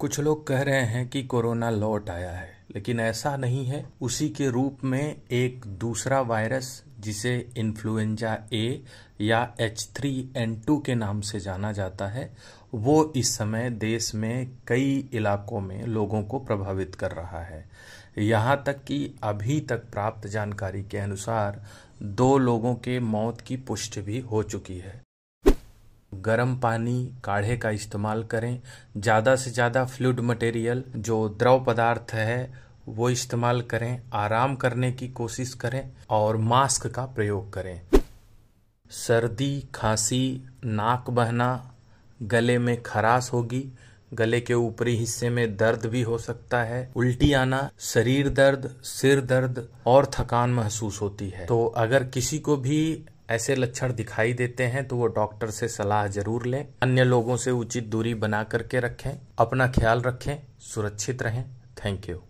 कुछ लोग कह रहे हैं कि कोरोना लौट आया है लेकिन ऐसा नहीं है उसी के रूप में एक दूसरा वायरस जिसे इन्फ्लुएंजा ए या एच थ्री एन टू के नाम से जाना जाता है वो इस समय देश में कई इलाकों में लोगों को प्रभावित कर रहा है यहाँ तक कि अभी तक प्राप्त जानकारी के अनुसार दो लोगों के मौत की पुष्टि भी हो चुकी है गर्म पानी काढ़े का इस्तेमाल करें ज़्यादा से ज़्यादा फ्लूड मटेरियल जो द्रव पदार्थ है वो इस्तेमाल करें आराम करने की कोशिश करें और मास्क का प्रयोग करें सर्दी खांसी नाक बहना गले में खराश होगी गले के ऊपरी हिस्से में दर्द भी हो सकता है उल्टी आना शरीर दर्द सिर दर्द और थकान महसूस होती है तो अगर किसी को भी ऐसे लक्षण दिखाई देते हैं तो वो डॉक्टर से सलाह जरूर लें अन्य लोगों से उचित दूरी बना करके रखें अपना ख्याल रखें सुरक्षित रहें थैंक यू